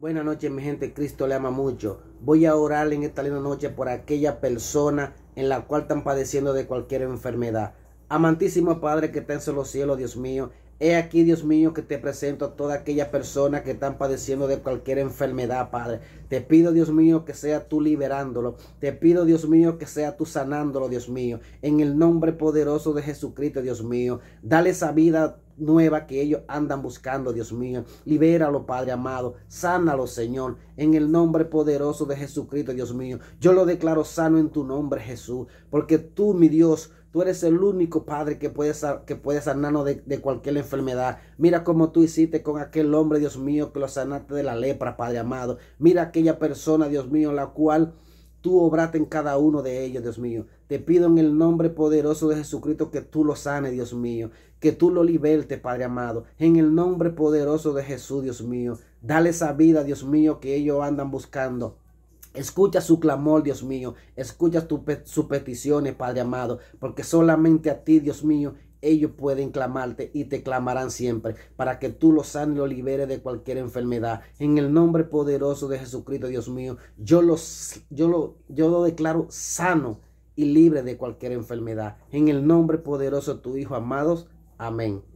Buenas noches, mi gente. Cristo le ama mucho. Voy a orar en esta linda noche por aquella persona en la cual están padeciendo de cualquier enfermedad. Amantísimo Padre que está en los cielos, Dios mío. He aquí, Dios mío, que te presento a toda aquella persona que están padeciendo de cualquier enfermedad, Padre. Te pido, Dios mío, que sea tú liberándolo. Te pido, Dios mío, que sea tú sanándolo, Dios mío. En el nombre poderoso de Jesucristo, Dios mío. Dale esa vida nueva que ellos andan buscando, Dios mío. Libéralo, Padre amado. Sánalo, Señor, en el nombre poderoso de Jesucristo, Dios mío. Yo lo declaro sano en tu nombre, Jesús, porque tú, mi Dios, Tú eres el único Padre que puede, que puede sanarnos de, de, cualquier enfermedad. Mira como tú hiciste con aquel hombre, Dios mío, que lo sanaste de la lepra, Padre amado. Mira aquella persona, Dios mío, la cual tú obrate en cada uno de ellos, Dios mío. Te pido en el nombre poderoso de Jesucristo que tú lo sane Dios mío. Que tú lo liberte Padre amado. En el nombre poderoso de Jesús, Dios mío. Dale esa vida, Dios mío, que ellos andan buscando. Escucha su clamor, Dios mío. Escucha sus peticiones, Padre amado. Porque solamente a ti, Dios mío, ellos pueden clamarte y te clamarán siempre para que tú los sanes y los liberes de cualquier enfermedad. En el nombre poderoso de Jesucristo, Dios mío, yo, los, yo, lo, yo lo declaro sano y libre de cualquier enfermedad. En el nombre poderoso de tu Hijo, amados. Amén.